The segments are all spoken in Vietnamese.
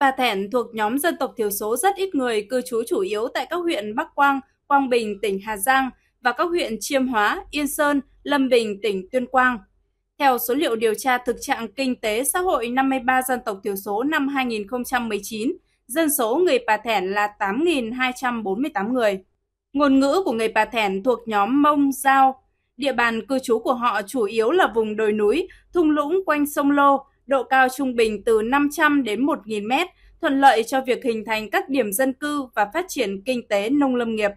Bà Thẹn thuộc nhóm dân tộc thiểu số rất ít người cư trú chủ yếu tại các huyện Bắc Quang, Quang Bình, tỉnh Hà Giang và các huyện Chiêm Hóa, Yên Sơn, Lâm Bình, tỉnh Tuyên Quang. Theo số liệu điều tra thực trạng kinh tế xã hội 53 dân tộc thiểu số năm 2019, dân số người Pà Thèn là 8.248 người. Ngôn ngữ của người Pà Thèn thuộc nhóm Mông, Giao. Địa bàn cư trú của họ chủ yếu là vùng đồi núi, thung lũng quanh sông Lô, độ cao trung bình từ 500 đến 1.000 mét, thuận lợi cho việc hình thành các điểm dân cư và phát triển kinh tế nông lâm nghiệp.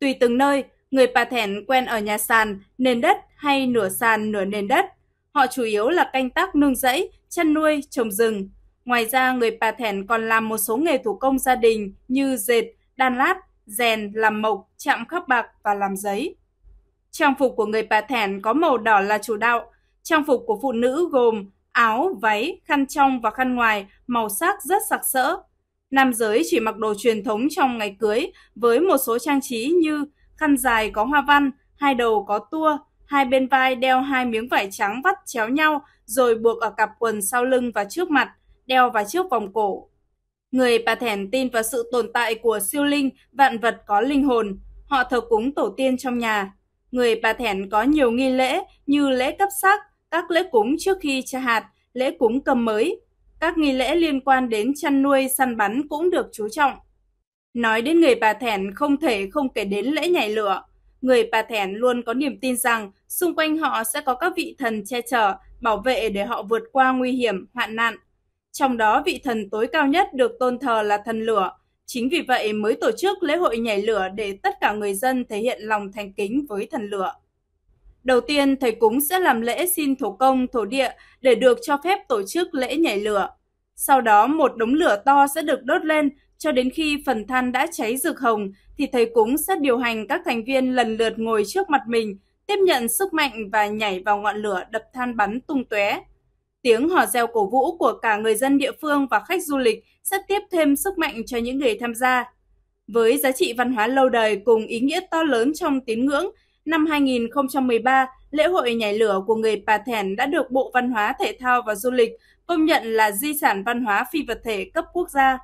Tùy từng nơi, người Pà Thèn quen ở nhà sàn, nền đất hay nửa sàn nửa nền đất. Họ chủ yếu là canh tác nương rẫy, chăn nuôi, trồng rừng. Ngoài ra, người Pà Thèn còn làm một số nghề thủ công gia đình như dệt, đan lát, rèn, làm mộc, chạm khắc bạc và làm giấy. Trang phục của người Pà Thèn có màu đỏ là chủ đạo. Trang phục của phụ nữ gồm áo, váy, khăn trong và khăn ngoài, màu sắc rất sặc sỡ. Nam giới chỉ mặc đồ truyền thống trong ngày cưới với một số trang trí như khăn dài có hoa văn, hai đầu có tua, hai bên vai đeo hai miếng vải trắng vắt chéo nhau rồi buộc ở cặp quần sau lưng và trước mặt, đeo vào trước vòng cổ. Người bà thẻn tin vào sự tồn tại của siêu linh, vạn vật có linh hồn. Họ thờ cúng tổ tiên trong nhà. Người bà thẻn có nhiều nghi lễ như lễ cấp sắc, các lễ cúng trước khi tra hạt, lễ cúng cầm mới. Các nghi lễ liên quan đến chăn nuôi, săn bắn cũng được chú trọng. Nói đến người Bà Thẻn không thể không kể đến lễ nhảy lửa. Người Bà Thẻn luôn có niềm tin rằng xung quanh họ sẽ có các vị thần che chở, bảo vệ để họ vượt qua nguy hiểm, hoạn nạn. Trong đó vị thần tối cao nhất được tôn thờ là thần lửa. Chính vì vậy mới tổ chức lễ hội nhảy lửa để tất cả người dân thể hiện lòng thành kính với thần lửa. Đầu tiên, thầy cúng sẽ làm lễ xin thổ công, thổ địa để được cho phép tổ chức lễ nhảy lửa. Sau đó, một đống lửa to sẽ được đốt lên cho đến khi phần than đã cháy rực hồng thì thầy cúng sẽ điều hành các thành viên lần lượt ngồi trước mặt mình, tiếp nhận sức mạnh và nhảy vào ngọn lửa đập than bắn tung tóe. Tiếng hò reo cổ vũ của cả người dân địa phương và khách du lịch sẽ tiếp thêm sức mạnh cho những người tham gia. Với giá trị văn hóa lâu đời cùng ý nghĩa to lớn trong tín ngưỡng Năm 2013, lễ hội nhảy lửa của người Pà Thèn đã được Bộ Văn hóa, Thể thao và Du lịch công nhận là di sản văn hóa phi vật thể cấp quốc gia.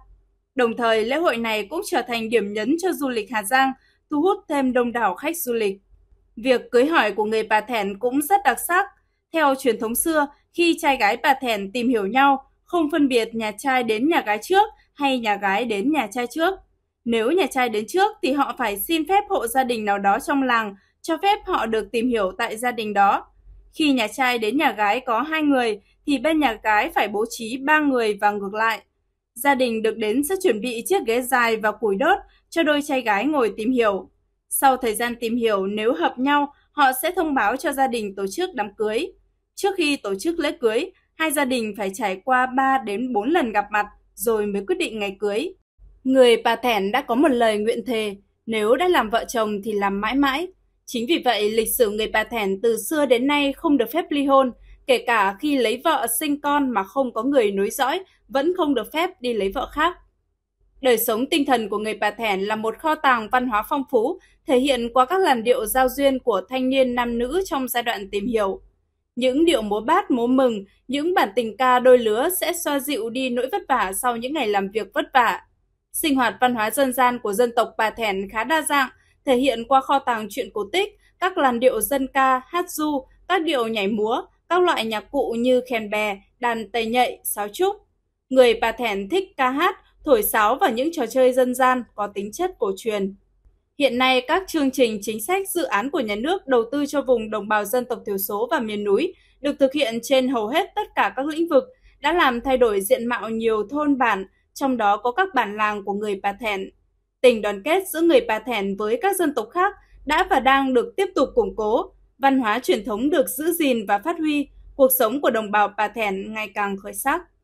Đồng thời, lễ hội này cũng trở thành điểm nhấn cho du lịch Hà Giang, thu hút thêm đông đảo khách du lịch. Việc cưới hỏi của người Pà Thèn cũng rất đặc sắc. Theo truyền thống xưa, khi trai gái Pà Thèn tìm hiểu nhau, không phân biệt nhà trai đến nhà gái trước hay nhà gái đến nhà trai trước. Nếu nhà trai đến trước thì họ phải xin phép hộ gia đình nào đó trong làng cho phép họ được tìm hiểu tại gia đình đó. Khi nhà trai đến nhà gái có hai người, thì bên nhà gái phải bố trí ba người và ngược lại. Gia đình được đến sẽ chuẩn bị chiếc ghế dài và củi đốt cho đôi trai gái ngồi tìm hiểu. Sau thời gian tìm hiểu, nếu hợp nhau, họ sẽ thông báo cho gia đình tổ chức đám cưới. Trước khi tổ chức lễ cưới, hai gia đình phải trải qua 3 đến 4 lần gặp mặt rồi mới quyết định ngày cưới. Người bà thẻn đã có một lời nguyện thề, nếu đã làm vợ chồng thì làm mãi mãi, Chính vì vậy, lịch sử người Bà Thẻn từ xưa đến nay không được phép ly hôn, kể cả khi lấy vợ sinh con mà không có người nối dõi, vẫn không được phép đi lấy vợ khác. Đời sống tinh thần của người Bà Thẻn là một kho tàng văn hóa phong phú, thể hiện qua các làn điệu giao duyên của thanh niên nam nữ trong giai đoạn tìm hiểu. Những điệu múa bát múa mừng, những bản tình ca đôi lứa sẽ xoa dịu đi nỗi vất vả sau những ngày làm việc vất vả. Sinh hoạt văn hóa dân gian của dân tộc Bà Thẻn khá đa dạng, thể hiện qua kho tàng truyện cổ tích, các làn điệu dân ca, hát du, các điệu nhảy múa, các loại nhạc cụ như khen bè, đàn tây nhạy, sáo trúc. Người Bà Thẻn thích ca hát, thổi sáo và những trò chơi dân gian có tính chất cổ truyền. Hiện nay, các chương trình chính sách dự án của nhà nước đầu tư cho vùng đồng bào dân tộc thiểu số và miền núi được thực hiện trên hầu hết tất cả các lĩnh vực, đã làm thay đổi diện mạo nhiều thôn bản, trong đó có các bản làng của người Bà Thẻn. Tình đoàn kết giữa người Pà Thèn với các dân tộc khác đã và đang được tiếp tục củng cố, văn hóa truyền thống được giữ gìn và phát huy, cuộc sống của đồng bào Pà Thèn ngày càng khởi sắc.